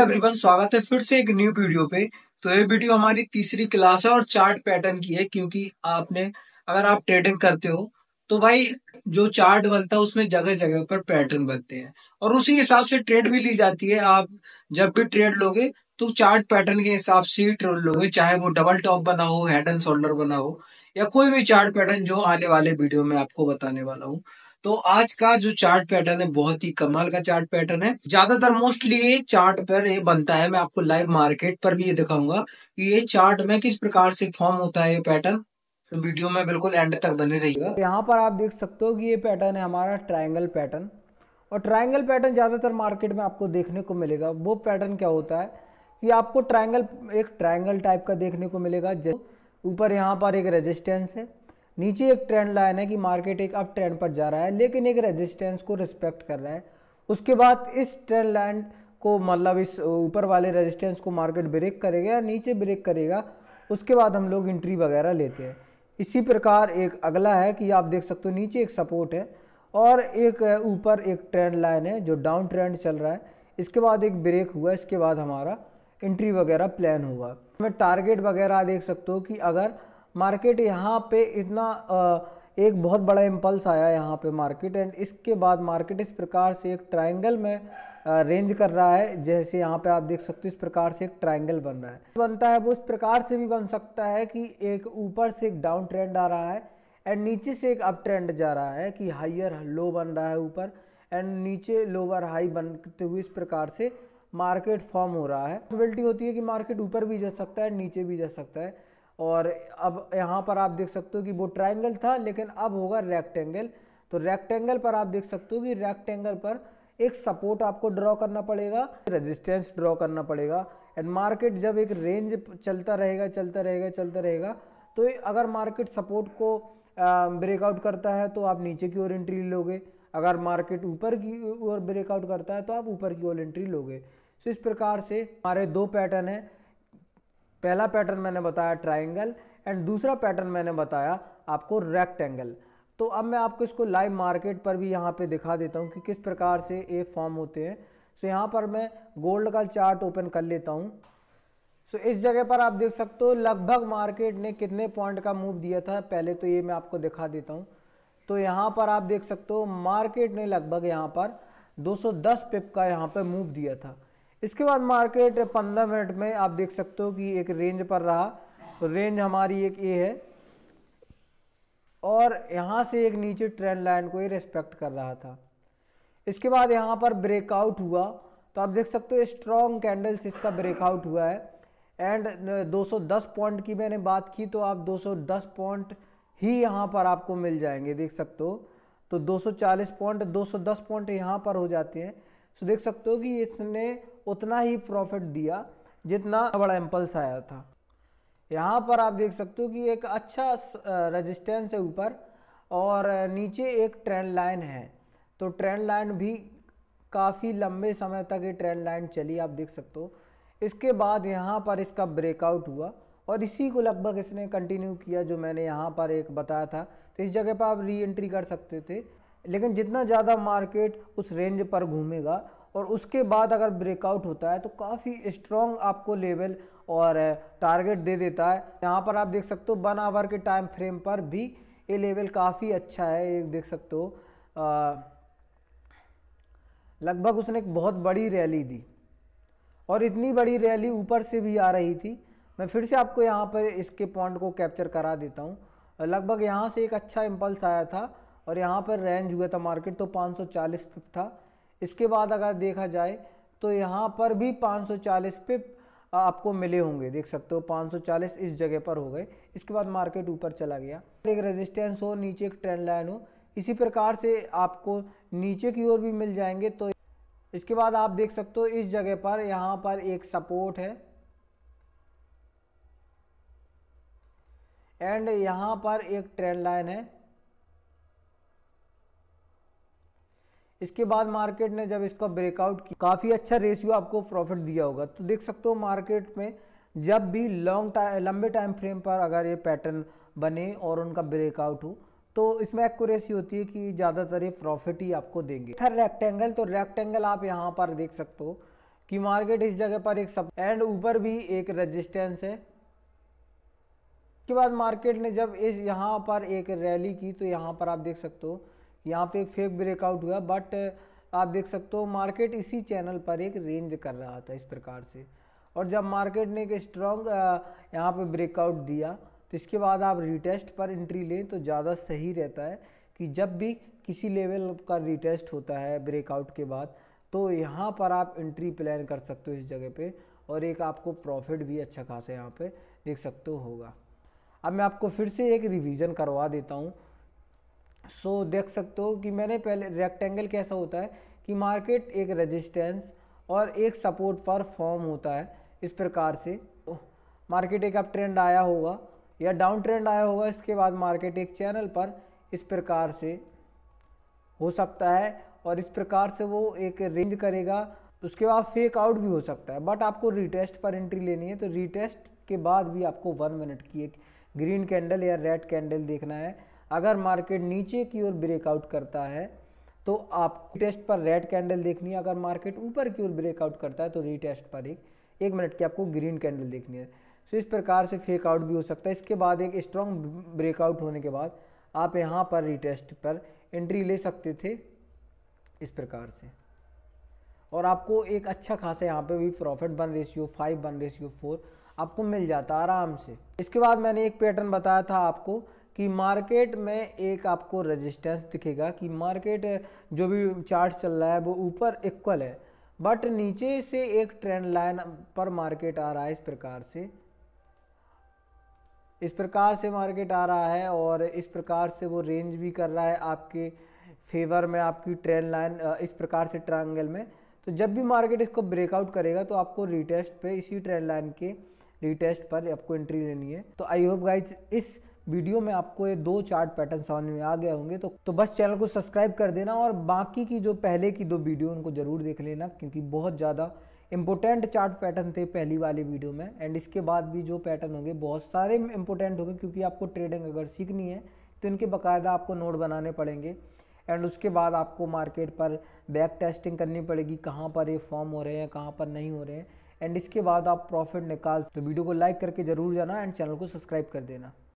everyone स्वागत है फिर से एक न्यू वीडियो पे तो ये वीडियो हमारी तीसरी क्लास है और चार्ट पैटर्न की है क्योंकि आपने अगर आप ट्रेडिंग करते हो तो भाई जो चार्ट बनता है उसमें जगह जगह पर पैटर्न बनते हैं और उसी हिसाब से ट्रेड भी ली जाती है आप जब भी ट्रेड लोगे तो चार्ट पैटर्न के हिसाब से ही ट्रेड लोगे चाहे वो डबल टॉप बना हो हेड एंड शोल्डर बना हो या कोई भी चार्ट पैटर्न जो आने वाले वीडियो में आपको बताने वाला हूँ तो आज का जो चार्ट पैटर्न है बहुत ही कमाल का चार्ट पैटर्न है ज्यादातर मोस्टली ये चार्ट पर ये बनता है मैं आपको लाइव मार्केट पर भी ये दिखाऊंगा कि ये चार्ट में किस प्रकार से फॉर्म होता है ये पैटर्न तो वीडियो में बिल्कुल एंड तक बने रहिएगा यहाँ पर आप देख सकते हो कि ये पैटर्न है हमारा ट्राइंगल पैटर्न और ट्राइंगल पैटर्न ज़्यादातर मार्केट में आपको देखने को मिलेगा वो पैटर्न क्या होता है कि आपको ट्राइंगल एक ट्राइंगल टाइप का देखने को मिलेगा ऊपर यहाँ पर एक रेजिस्टेंस है नीचे एक ट्रेंड लाइन है कि मार्केट एक अप ट्रेंड पर जा रहा है लेकिन एक रेजिस्टेंस को रिस्पेक्ट कर रहा है उसके बाद इस ट्रेंड लाइन को मतलब इस ऊपर वाले रेजिस्टेंस को मार्केट ब्रेक करेगा या नीचे ब्रेक करेगा उसके बाद हम लोग इंट्री वगैरह लेते हैं इसी प्रकार एक अगला है कि आप देख सकते हो नीचे एक सपोर्ट है और एक ऊपर एक ट्रेंड लाइन है जो डाउन ट्रेंड चल रहा है इसके बाद एक ब्रेक हुआ इसके बाद हमारा इंट्री वगैरह प्लान होगा मैं टारगेट वगैरह देख सकते हो कि अगर मार्केट यहाँ पे इतना एक बहुत बड़ा इम्पल्स आया यहाँ पे मार्केट एंड इसके बाद मार्केट इस प्रकार से एक ट्रायंगल में रेंज कर रहा है जैसे यहाँ पे आप देख सकते हो इस प्रकार से एक ट्रायंगल बन रहा है बनता है वो इस प्रकार से भी बन सकता है कि एक ऊपर से एक डाउन ट्रेंड आ रहा है एंड नीचे से एक अप ट्रेंड जा रहा है कि हाइयर लो बन रहा है ऊपर एंड नीचे लोअर हाई बनते हुए इस प्रकार से मार्केट फॉर्म हो रहा है पॉसिबिलिटी होती है कि मार्केट ऊपर भी जा सकता है नीचे भी जा सकता है और अब यहाँ पर आप देख सकते हो कि वो ट्राइंगल था लेकिन अब होगा रेक्टेंगल तो रेक्टेंगल पर आप देख सकते हो कि रेक्टेंगल पर एक सपोर्ट आपको ड्रॉ करना पड़ेगा रेजिस्टेंस ड्रॉ करना पड़ेगा एंड मार्केट जब एक रेंज चलता रहेगा चलता रहेगा चलता रहेगा तो अगर मार्केट सपोर्ट को ब्रेकआउट करता है तो आप नीचे की ओर एंट्री लोगे अगर मार्केट ऊपर की ओर ब्रेकआउट करता है तो आप ऊपर की ओर एंट्री लोगे तो इस प्रकार से हमारे दो पैटर्न हैं पहला पैटर्न मैंने बताया ट्राइंगल एंड दूसरा पैटर्न मैंने बताया आपको रेक्टेंगल तो अब मैं आपको इसको लाइव मार्केट पर भी यहाँ पे दिखा देता हूँ कि किस प्रकार से ये फॉर्म होते हैं सो यहाँ पर मैं गोल्ड का चार्ट ओपन कर लेता हूँ सो इस जगह पर आप देख सकते हो लगभग मार्केट ने कितने पॉइंट का मूव दिया था पहले तो ये मैं आपको दिखा देता हूँ तो यहाँ पर आप देख सकते हो मार्केट ने लगभग यहाँ पर 210 पिप का यहाँ पर मूव दिया था इसके बाद मार्केट 15 मिनट में आप देख सकते हो कि एक रेंज पर रहा तो रेंज हमारी एक ए है और यहाँ से एक नीचे ट्रेंड लाइन को ये रेस्पेक्ट कर रहा था इसके बाद यहाँ पर ब्रेकआउट हुआ तो आप देख सकते हो स्ट्रॉन्ग कैंडल्स इसका ब्रेकआउट हुआ है एंड 210 पॉइंट की मैंने बात की तो आप 210 पॉइंट ही यहाँ पर आपको मिल जाएंगे देख सकते हो तो 240 पॉइंट 210 पॉइंट यहाँ पर हो जाते हैं सो तो देख सकते हो कि इसने उतना ही प्रॉफिट दिया जितना बड़ा एम्पल्स आया था यहाँ पर आप देख सकते हो कि एक अच्छा रजिस्टेंस है ऊपर और नीचे एक ट्रेंड लाइन है तो ट्रेंड लाइन भी काफ़ी लंबे समय तक ये ट्रेंड लाइन चली आप देख सकते हो इसके बाद यहाँ पर इसका ब्रेकआउट हुआ और इसी को लगभग इसने कंटिन्यू किया जो मैंने यहाँ पर एक बताया था तो इस जगह पर आप री एंट्री कर सकते थे लेकिन जितना ज़्यादा मार्केट उस रेंज पर घूमेगा और उसके बाद अगर ब्रेकआउट होता है तो काफ़ी स्ट्रॉन्ग आपको लेवल और टारगेट दे देता है यहाँ पर आप देख सकते हो वन आवर के टाइम फ्रेम पर भी ये लेवल काफ़ी अच्छा है ये देख सकते हो लगभग उसने एक बहुत बड़ी रैली दी और इतनी बड़ी रैली ऊपर से भी आ रही थी मैं फिर से आपको यहाँ पर इसके पॉइंट को कैप्चर करा देता हूँ लगभग यहाँ से एक अच्छा इम्पल्स आया था और यहाँ पर रेंज हुआ था मार्केट तो 540 था इसके बाद अगर देखा जाए तो यहाँ पर भी 540 पे आपको मिले होंगे देख सकते हो 540 इस जगह पर हो गए इसके बाद मार्केट ऊपर चला गया एक रेजिस्टेंस हो नीचे एक ट्रेंड लाइन हो इसी प्रकार से आपको नीचे की ओर भी मिल जाएंगे तो इसके बाद आप देख सकते हो इस जगह पर यहाँ पर एक सपोर्ट है एंड यहाँ पर एक ट्रेंड लाइन है इसके बाद मार्केट ने जब इसका ब्रेकआउट किया काफ़ी अच्छा रेशियो आपको प्रॉफिट दिया होगा तो देख सकते हो मार्केट में जब भी लॉन्ग टाइम लंबे टाइम फ्रेम पर अगर ये पैटर्न बने और उनका ब्रेकआउट हो तो इसमें एक्यूरेसी होती है कि ज़्यादातर ये प्रॉफिट ही आपको देंगे थर रेक्टेंगल तो रेक्टेंगल आप यहाँ पर देख सकते हो कि मार्केट इस जगह पर एक सब एंड ऊपर भी एक रजिस्टेंस है उसके बाद मार्केट ने जब इस यहाँ पर एक रैली की तो यहाँ पर आप देख सकते हो यहाँ पे एक फेक ब्रेकआउट हुआ बट आप देख सकते हो मार्केट इसी चैनल पर एक रेंज कर रहा था इस प्रकार से और जब मार्केट ने एक स्ट्रॉन्ग यहाँ पे ब्रेकआउट दिया तो इसके बाद आप रिटेस्ट पर एंट्री लें तो ज़्यादा सही रहता है कि जब भी किसी लेवल का रिटेस्ट होता है ब्रेकआउट के बाद तो यहाँ पर आप एंट्री प्लान कर सकते हो इस जगह पर और एक आपको प्रॉफिट भी अच्छा खासा यहाँ पर देख सकते होगा अब मैं आपको फिर से एक रिवीजन करवा देता हूँ सो so, देख सकते हो कि मैंने पहले रेक्टेंगल कैसा होता है कि मार्केट एक रेजिस्टेंस और एक सपोर्ट फॉर फॉर्म होता है इस प्रकार से मार्केट तो एक अप ट्रेंड आया होगा या डाउन ट्रेंड आया होगा इसके बाद मार्केट एक चैनल पर इस प्रकार से हो सकता है और इस प्रकार से वो एक रेंज करेगा उसके बाद फेक आउट भी हो सकता है बट आपको रीटेस्ट पर एंट्री लेनी है तो रीटेस्ट के बाद भी आपको वन मिनट की एक ग्रीन कैंडल या रेड कैंडल देखना है अगर मार्केट नीचे की ओर ब्रेकआउट करता है तो आप टेस्ट पर रेड कैंडल देखनी है अगर मार्केट ऊपर की ओर ब्रेकआउट करता है तो रीटेस्ट पर एक एक मिनट की आपको ग्रीन कैंडल देखनी है सो तो इस प्रकार से फेक आउट भी हो सकता है इसके बाद एक स्ट्रॉन्ग ब्रेकआउट होने के बाद आप यहाँ पर रीटेस्ट पर एंट्री ले सकते थे इस प्रकार से और आपको एक अच्छा खासा यहाँ पे भी profit one ratio five one ratio four आपको मिल जाता आराम से इसके बाद मैंने एक पैटर्न बताया था आपको कि मार्केट में एक आपको रेजिस्टेंस दिखेगा कि मार्केट जो भी चार्ट चल रहा है वो ऊपर इक्वल है बट नीचे से एक ट्रेंड लाइन पर मार्केट आ रहा है इस प्रकार से इस प्रकार से मार्केट आ रहा है और इस प्रकार से वो रेंज भी कर रहा है आपके फेवर में आपकी ट्रेंड लाइन इस प्रकार से ट्रायंगल में तो जब भी मार्केट इसको ब्रेकआउट करेगा तो आपको रिटेस्ट पे इसी ट्रेंड लाइन के रिटेस्ट पर आपको एंट्री लेनी है तो आई होप गाइज इस वीडियो में आपको ये दो चार्ट पैटर्न समझ में आ गए होंगे तो तो बस चैनल को सब्सक्राइब कर देना और बाकी की जो पहले की दो वीडियो उनको ज़रूर देख लेना क्योंकि बहुत ज़्यादा इंपॉर्टेंट चार्ट पैटर्न थे पहली वाली वीडियो में एंड इसके बाद भी जो पैटर्न होंगे बहुत सारे इंपॉर्टेंट होंगे क्योंकि आपको ट्रेडिंग अगर सीखनी है तो इनके बाकायदा आपको नोट बनाने पड़ेंगे एंड उसके बाद आपको मार्केट पर बैक टेस्टिंग करनी पड़ेगी कहाँ पर ये फॉर्म हो रहे हैं कहाँ पर नहीं हो रहे हैं एंड इसके बाद आप प्रॉफिट निकाल तो वीडियो को लाइक करके जरूर जाना एंड चैनल को सब्सक्राइब कर देना